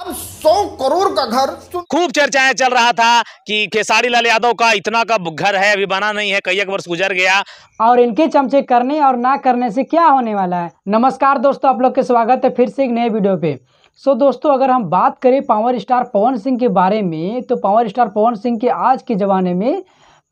अब 100 करोड़ का घर खूब चर्चाएं चल रहा था कि खेसारी लाल यादव का इतना का घर है अभी बना नहीं है कई एक वर्ष गुजर गया और इनके चमचे करने और ना करने से क्या होने वाला है नमस्कार दोस्तों आप लोग के स्वागत है फिर से एक नए वीडियो पे सो so, दोस्तों अगर हम बात करें पावर स्टार पवन सिंह के बारे में तो पावर स्टार पवन सिंह के आज के ज़माने में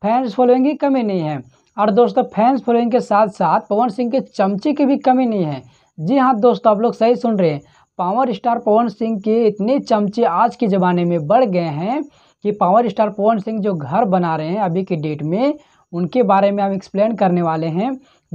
फैंस फॉलोइंग की कमी नहीं है और दोस्तों फैंस फॉलोइंग के साथ साथ पवन सिंह के चमचे की भी कमी नहीं है जी हाँ दोस्तों आप लोग सही सुन रहे हैं पावर स्टार पवन सिंह के इतने चमचे आज के ज़माने में बढ़ गए हैं कि पावर स्टार पवन सिंह जो घर बना रहे हैं अभी के डेट में उनके बारे में हम एक्सप्लेन करने वाले हैं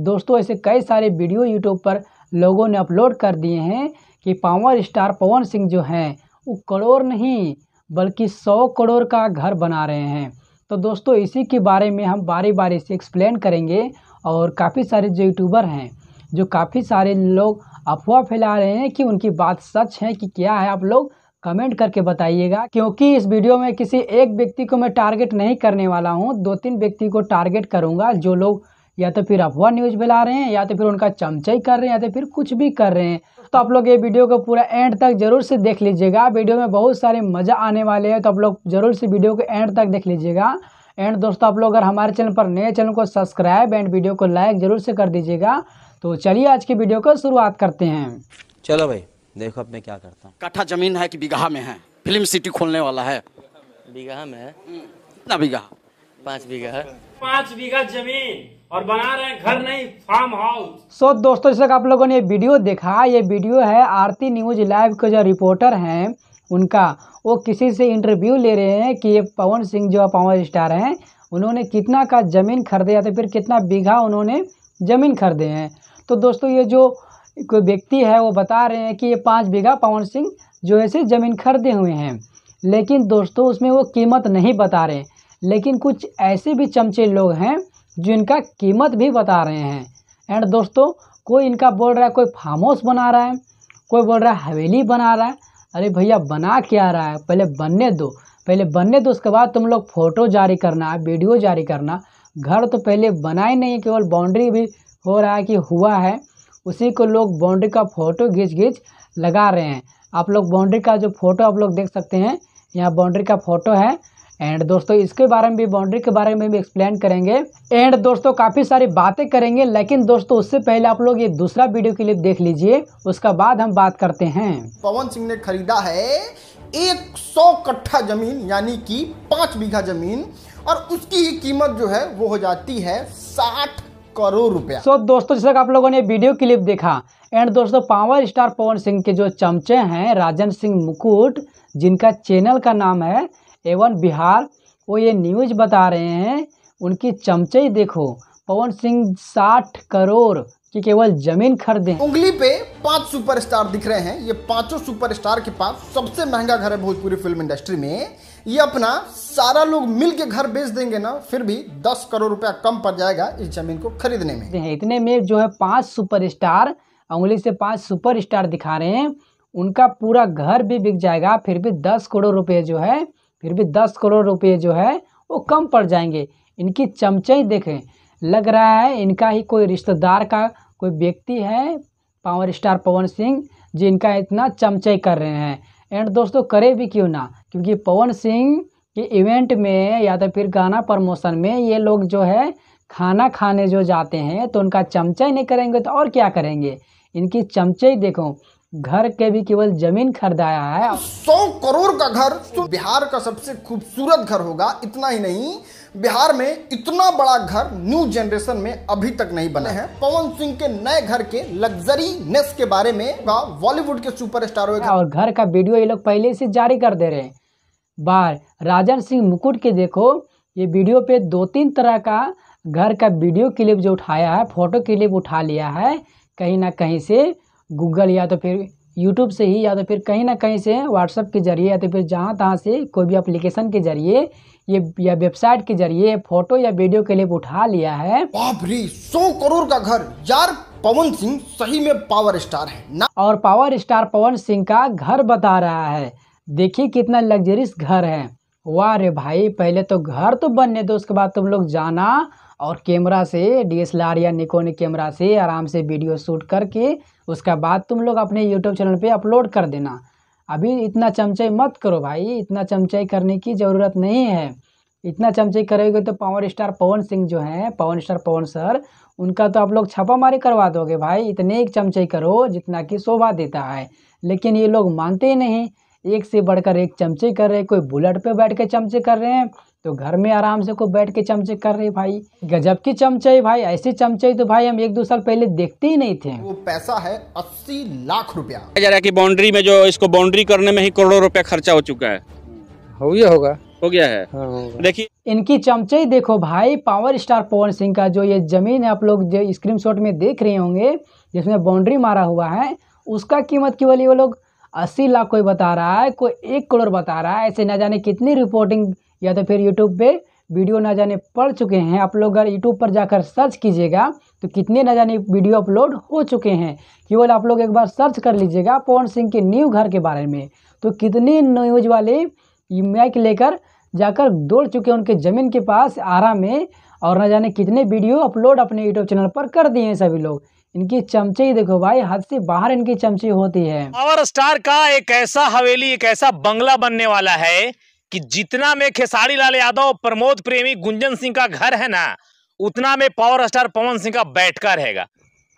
दोस्तों ऐसे कई सारे वीडियो यूट्यूब पर लोगों ने अपलोड कर दिए हैं कि पावर स्टार पवन सिंह जो हैं वो करोड़ नहीं बल्कि सौ करोड़ का घर बना रहे हैं तो दोस्तों इसी के बारे में हम बारी बारी से एक्सप्लेन करेंगे और काफ़ी सारे जो यूट्यूबर हैं जो काफ़ी सारे लोग अफवाह फैला रहे हैं कि उनकी बात सच है कि क्या है आप लोग कमेंट करके बताइएगा क्योंकि इस वीडियो में किसी एक व्यक्ति को मैं टारगेट नहीं करने वाला हूँ दो तीन व्यक्ति को टारगेट करूँगा जो लोग या तो फिर अफवाह न्यूज़ फैला रहे हैं या तो फिर उनका चमचई कर रहे हैं या तो फिर कुछ भी कर रहे हैं तो आप लोग ये वीडियो को पूरा एंड तक जरूर से देख लीजिएगा वीडियो में बहुत सारे मज़ा आने वाले हैं तो आप लोग जरूर से वीडियो को एंड तक देख लीजिएगा एंड दोस्तों आप लोग अगर हमारे चैनल पर नए चैनल को सब्सक्राइब एंड वीडियो को लाइक जरूर से कर दीजिएगा तो चलिए आज के वीडियो को शुरुआत करते हैं चलो भाई देखो अब मैं क्या करता हूँ कट्ठा जमीन है कि बीघा में है फिल्म सिटी खोलने वाला है बीघा में है कितना बीघा पाँच बीघा पाँच बीघा जमीन और बना रहे घर नहीं फार्म हाउस सो so, दोस्तों जैसे आप लोगों ने ये वीडियो देखा ये वीडियो है आरती न्यूज लाइव के जो रिपोर्टर है उनका वो किसी से इंटरव्यू ले रहे हैं कि ये पवन सिंह जो पावर स्टार हैं उन्होंने कितना का ज़मीन खरीदे या तो फिर कितना बीघा उन्होंने ज़मीन खरीदे हैं तो दोस्तों ये जो कोई व्यक्ति है वो बता रहे हैं कि ये पाँच बीघा पवन सिंह जो है से ज़मीन खरीदे हुए हैं लेकिन दोस्तों उसमें वो कीमत नहीं बता रहे लेकिन कुछ ऐसे भी चमचे लोग हैं जो इनका कीमत भी बता रहे हैं एंड दोस्तों कोई इनका बोल रहा है कोई फार्म हाउस बना रहा है कोई बोल रहा है हवेली बना रहा है अरे भैया बना क्या रहा है पहले बनने दो पहले बनने दो उसके बाद तुम लोग फ़ोटो जारी करना वीडियो जारी करना घर तो पहले बना ही नहीं केवल बाउंड्री भी हो रहा है कि हुआ है उसी को लोग बाउंड्री का फ़ोटो घींच घिंच लगा रहे हैं आप लोग बाउंड्री का जो फ़ोटो आप लोग देख सकते हैं यहाँ बाउंड्री का फ़ोटो है एंड दोस्तों इसके बारे में भी बाउंड्री के बारे में भी एक्सप्लेन करेंगे एंड दोस्तों काफ़ी सारी बातें करेंगे लेकिन दोस्तों उससे पहले आप लोग ये दूसरा वीडियो क्लिप देख लीजिए उसका बाद हम बात करते हैं पवन सिंह ने खरीदा है एक सौ कट्ठा जमीन यानी कि पाँच बीघा जमीन और उसकी ही कीमत जो है वो हो जाती है साठ करोड़ रुपया सो so, दोस्तों जैसा आप लोगों ने वीडियो क्लिप देखा एंड दोस्तों पावर स्टार पवन सिंह के जो चमचे हैं राजन सिंह मुकुट जिनका चैनल का नाम है एवन बिहार वो ये न्यूज बता रहे हैं उनकी चमचे ही देखो पवन सिंह साठ करोड़ कि केवल जमीन खरीदे उंगली पे पांच सुपरस्टार दिख रहे हैं ये पांचों सुपरस्टार के पास सबसे महंगा घर है भोजपुरी फिल्म इंडस्ट्री में ये अपना सारा लोग मिल के घर बेच देंगे ना फिर भी दस करोड़ रुपया कम पड़ जाएगा इस जमीन को खरीदने में इतने में जो है पांच सुपरस्टार उंगली से पांच सुपरस्टार दिखा रहे हैं उनका पूरा घर भी बिक जाएगा फिर भी दस करोड़ रुपये जो है फिर भी दस करोड़ रुपये जो है वो कम पड़ जाएंगे इनकी चमचई देखें लग रहा है इनका ही कोई रिश्तेदार का कोई व्यक्ति है पावर स्टार पवन सिंह जिनका इतना चमचई कर रहे हैं एंड दोस्तों करे भी क्यों ना क्योंकि पवन सिंह के इवेंट में या तो फिर गाना प्रमोशन में ये लोग जो है खाना खाने जो जाते हैं तो उनका चमचा ही नहीं करेंगे तो और क्या करेंगे इनकी चमचे ही देखो घर के भी केवल जमीन खरीदाया है सौ करोड़ का घर तो बिहार का सबसे खूबसूरत घर होगा इतना ही नहीं बिहार में इतना बड़ा घर न्यू जनरेशन में अभी तक नहीं बना है पवन सिंह के नए घर के लग्जरी नेस के बारे में बॉलीवुड के सुपर स्टार और घर का वीडियो ये लोग पहले से जारी कर दे रहे हैं बार राजन सिंह मुकुट के देखो ये वीडियो पे दो तीन तरह का घर का वीडियो क्लिप जो उठाया है फोटो क्लिप उठा लिया है कहीं ना कहीं से गूगल या तो फिर यूट्यूब से ही या तो फिर कहीं ना कहीं से व्हाट्सअप के जरिए या तो फिर जहाँ तहाँ से कोई भी अप्लीकेशन के जरिए ये या वेबसाइट के जरिए फोटो या वीडियो क्लिप उठा लिया है बाप रे सौ करोड़ का घर यार पवन सिंह सही में पावर स्टार है ना और पावर स्टार पवन सिंह का घर बता रहा है देखिए कितना लग्जरियस घर है वाह रे भाई पहले तो घर तो बनने दो उसके बाद तुम लोग जाना और कैमरा से डी एस या निकोन कैमरा से आराम से वीडियो शूट करके उसका बाद तुम लोग अपने यूट्यूब चैनल पर अपलोड कर देना अभी इतना चमचाई मत करो भाई इतना चमचाई करने की ज़रूरत नहीं है इतना चमचाई करोगे तो पावर स्टार पवन सिंह जो हैं पवन स्टार पवन सर उनका तो आप लोग छापामारी करवा दोगे भाई इतने एक चमचाई करो जितना कि शोभा देता है लेकिन ये लोग मानते ही नहीं एक से बढ़कर एक चमचे कर रहे हैं कोई बुलेट पे बैठ के चमचे कर रहे हैं तो घर में आराम से कोई बैठ के चमचे कर रहे भाई गजब की चमचाई भाई ऐसी चमचे तो भाई हम एक दो साल पहले देखते ही नहीं थे वो पैसा है अस्सी लाख रुपया जा रहा है की बाउंड्री में जो इसको बाउंड्री करने में ही करोड़ों रुपया खर्चा हो चुका है हो गया होगा हो गया है हाँ, देखिए इनकी चमचाई देखो भाई पावर स्टार पवन सिंह का जो ये जमीन है आप लोग जो स्क्रीन में देख रहे होंगे जिसमें बाउंड्री मारा हुआ है उसका कीमत केवल ये लोग अस्सी लाख कोई बता रहा है कोई एक करोड़ बता रहा है ऐसे ना जाने कितनी रिपोर्टिंग या तो फिर यूट्यूब पे वीडियो ना जाने पड़ चुके हैं आप लोग अगर यूट्यूब पर जाकर सर्च कीजिएगा तो कितने ना जाने वीडियो अपलोड हो चुके हैं केवल आप लोग एक बार सर्च कर लीजिएगा पवन सिंह के न्यू घर के बारे में तो कितने न्यूज वाले मैक लेकर जाकर दौड़ चुके हैं उनके ज़मीन के पास आरा में और ना जाने कितने वीडियो अपलोड अपने यूट्यूब चैनल पर कर दिए हैं सभी लोग इनकी चमचे देखो भाई हद से बाहर इनकी चमचे होती है पावर स्टार का एक ऐसा हवेली एक ऐसा बंगला बनने वाला है कि जितना में खेसारी लाल यादव प्रमोद प्रेमी गुंजन सिंह का घर है ना उतना में पावर स्टार पवन सिंह का बैठका रहेगा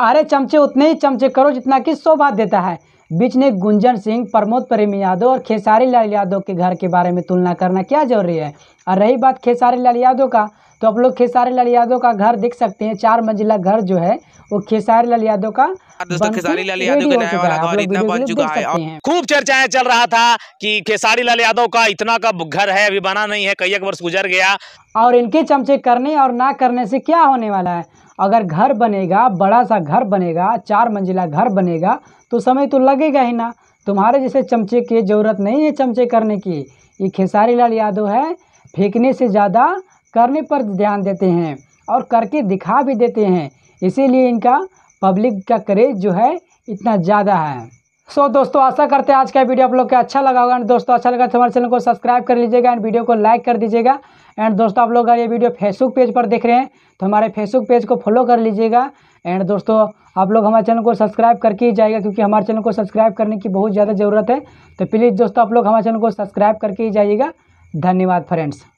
अरे चमचे उतने ही चमचे करो जितना की शोभा देता है बीच ने गुंजन सिंह प्रमोद प्रेमी यादव और खेसारी लाल यादव के घर के बारे में तुलना करना क्या जरूरी है और रही बात खेसारी लाल यादव का तो आप लोग खेसारी लाल यादव का घर देख सकते हैं चार मंजिला घर जो है वो खेसारी लाल यादव का हाँ, दोस्तों खेसारी लाल यादव का नया वाला घर इतना बन चुका है खूब चर्चाएं चल रहा था कि खेसारी लाल यादव का इतना का घर है अभी बना नहीं है कई एक वर्ष गुजर गया और इनके चमचे करने और ना करने से क्या होने वाला है अगर घर बनेगा बड़ा सा घर बनेगा चार मंजिला घर बनेगा तो समय तो लगेगा ही ना तुम्हारे जैसे चमचे की ज़रूरत नहीं है चमचे करने की ये खेसारी लाल यादव है फेंकने से ज़्यादा करने पर ध्यान देते हैं और करके दिखा भी देते हैं इसीलिए इनका पब्लिक का क्रेज जो है इतना ज़्यादा है सो so, दोस्तों आशा करते हैं आज का वीडियो आप लोग का अच्छा लगा होगा एंड दोस्तों अच्छा लगा तो हमारे चैनल को सब्सक्राइब कर लीजिएगा एंड वीडियो को लाइक कर दीजिएगा एंड दोस्तों आप लोग अगर ये वीडियो फेसबुक पेज पर देख रहे हैं तो हमारे फेसबुक पेज को फॉलो कर लीजिएगा एंड दोस्तों आप लोग हमारे चैनल को सब्सक्राइब करके ही जाएगा क्योंकि हमारे चैनल को सब्सक्राइब करने की बहुत ज़्यादा ज़रूरत है तो प्लीज़ दोस्तों आप लोग हमारे चैनल को सब्सक्राइब करके ही जाइएगा धन्यवाद फ्रेंड्स